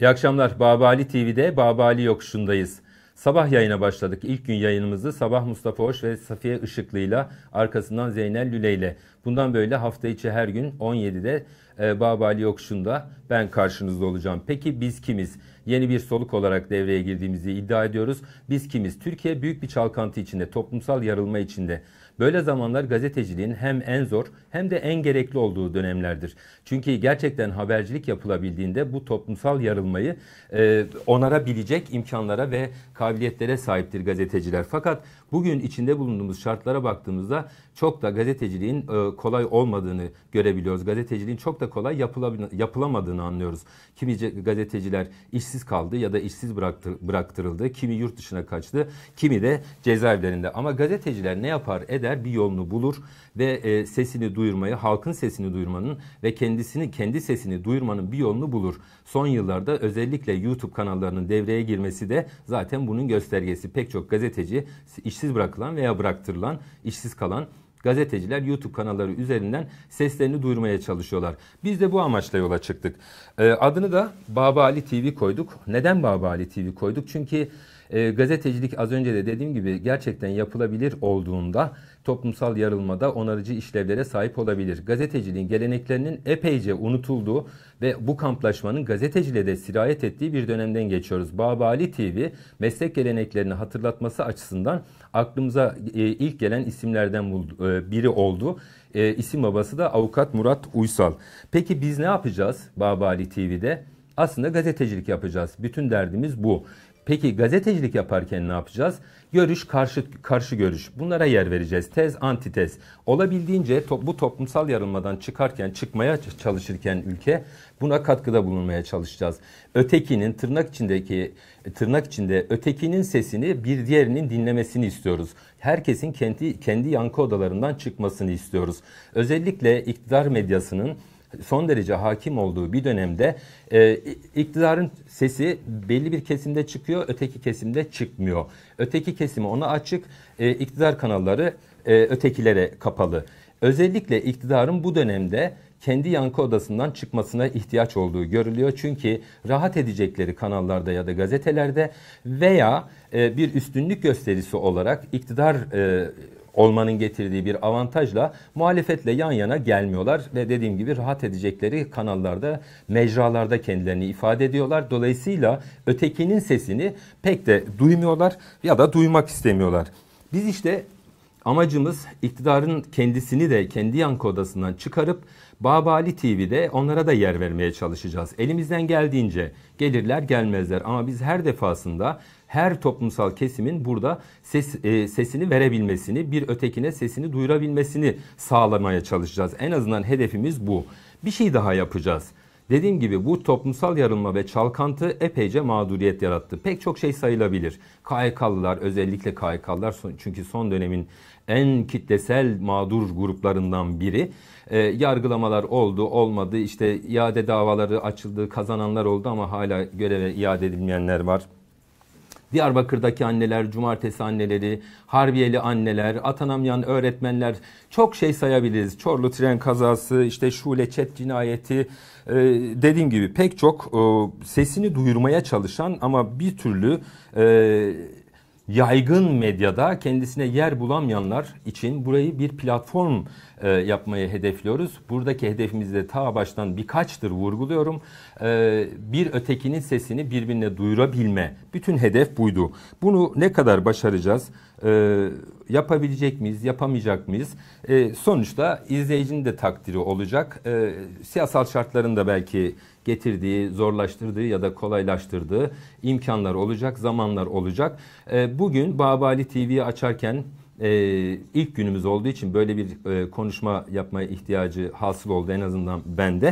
İyi akşamlar. Babali TV'de Babali Yokuşu'ndayız. Sabah yayına başladık. İlk gün yayınımızı Sabah Mustafa Hoş ve Safiye Işıklı'yla arkasından Zeynel Lüle ile. Bundan böyle hafta içi her gün 17'de e, ee, Babali Yokşun'da ben karşınızda olacağım. Peki biz kimiz? Yeni bir soluk olarak devreye girdiğimizi iddia ediyoruz. Biz kimiz? Türkiye büyük bir çalkantı içinde, toplumsal yarılma içinde. Böyle zamanlar gazeteciliğin hem en zor hem de en gerekli olduğu dönemlerdir. Çünkü gerçekten habercilik yapılabildiğinde bu toplumsal yarılmayı e, onarabilecek imkanlara ve kabiliyetlere sahiptir gazeteciler. Fakat bugün içinde bulunduğumuz şartlara baktığımızda çok da gazeteciliğin e, kolay olmadığını görebiliyoruz. Gazeteciliğin çok da da kolay yapılamadığını anlıyoruz. Kimi gazeteciler işsiz kaldı ya da işsiz bıraktı, bıraktırıldı. Kimi yurt dışına kaçtı. Kimi de cezaevlerinde. Ama gazeteciler ne yapar eder bir yolunu bulur ve e, sesini duyurmayı, halkın sesini duyurmanın ve kendisini kendi sesini duyurmanın bir yolunu bulur. Son yıllarda özellikle YouTube kanallarının devreye girmesi de zaten bunun göstergesi. Pek çok gazeteci işsiz bırakılan veya bıraktırılan, işsiz kalan gazeteciler YouTube kanalları üzerinden seslerini duyurmaya çalışıyorlar. Biz de bu amaçla yola çıktık. Ee, adını da Baba Ali TV koyduk. Neden Baba Ali TV koyduk? Çünkü e, gazetecilik az önce de dediğim gibi gerçekten yapılabilir olduğunda toplumsal yarılmada onarıcı işlevlere sahip olabilir. Gazeteciliğin geleneklerinin epeyce unutulduğu ve bu kamplaşmanın gazeteciliğe de sirayet ettiği bir dönemden geçiyoruz. Babali TV meslek geleneklerini hatırlatması açısından aklımıza e, ilk gelen isimlerden e, biri oldu. E, isim babası da avukat Murat Uysal. Peki biz ne yapacağız Babali TV'de? Aslında gazetecilik yapacağız. Bütün derdimiz bu. Peki gazetecilik yaparken ne yapacağız? Görüş, karşı, karşı görüş. Bunlara yer vereceğiz. Tez, antitez. Olabildiğince to bu toplumsal yarılmadan çıkarken, çıkmaya çalışırken ülke buna katkıda bulunmaya çalışacağız. Ötekinin tırnak içindeki tırnak içinde ötekinin sesini bir diğerinin dinlemesini istiyoruz. Herkesin kendi kendi yankı odalarından çıkmasını istiyoruz. Özellikle iktidar medyasının son derece hakim olduğu bir dönemde e, iktidarın sesi belli bir kesimde çıkıyor, öteki kesimde çıkmıyor. Öteki kesimi ona açık, e, iktidar kanalları e, ötekilere kapalı. Özellikle iktidarın bu dönemde kendi yankı odasından çıkmasına ihtiyaç olduğu görülüyor. Çünkü rahat edecekleri kanallarda ya da gazetelerde veya e, bir üstünlük gösterisi olarak iktidar e, olmanın getirdiği bir avantajla muhalefetle yan yana gelmiyorlar ve dediğim gibi rahat edecekleri kanallarda, mecralarda kendilerini ifade ediyorlar. Dolayısıyla ötekinin sesini pek de duymuyorlar ya da duymak istemiyorlar. Biz işte Amacımız iktidarın kendisini de kendi yankı odasından çıkarıp Babali TV'de onlara da yer vermeye çalışacağız. Elimizden geldiğince gelirler gelmezler ama biz her defasında her toplumsal kesimin burada ses, e, sesini verebilmesini, bir ötekine sesini duyurabilmesini sağlamaya çalışacağız. En azından hedefimiz bu. Bir şey daha yapacağız. Dediğim gibi bu toplumsal yarılma ve çalkantı epeyce mağduriyet yarattı. Pek çok şey sayılabilir. KHK'lılar özellikle KHK'lılar çünkü son dönemin en kitlesel mağdur gruplarından biri. E, yargılamalar oldu olmadı işte iade davaları açıldı kazananlar oldu ama hala göreve iade edilmeyenler var. Diyarbakır'daki anneler, cumartesi anneleri, Harbiyeli anneler, atanamayan öğretmenler çok şey sayabiliriz. Çorlu tren kazası, işte Şule Çet cinayeti e, dediğim gibi pek çok e, sesini duyurmaya çalışan ama bir türlü e, yaygın medyada kendisine yer bulamayanlar için burayı bir platform e, yapmayı hedefliyoruz. Buradaki hedefimiz de ta baştan birkaçtır vurguluyorum. E, bir ötekinin sesini birbirine duyurabilme. Bütün hedef buydu. Bunu ne kadar başaracağız? E, yapabilecek miyiz, yapamayacak mıyız? E, sonuçta izleyicinin de takdiri olacak. E, siyasal şartların da belki getirdiği, zorlaştırdığı ya da kolaylaştırdığı imkanlar olacak, zamanlar olacak. E, bugün Babali TV'yi açarken e, ilk günümüz olduğu için böyle bir e, konuşma yapmaya ihtiyacı hasıl oldu en azından bende.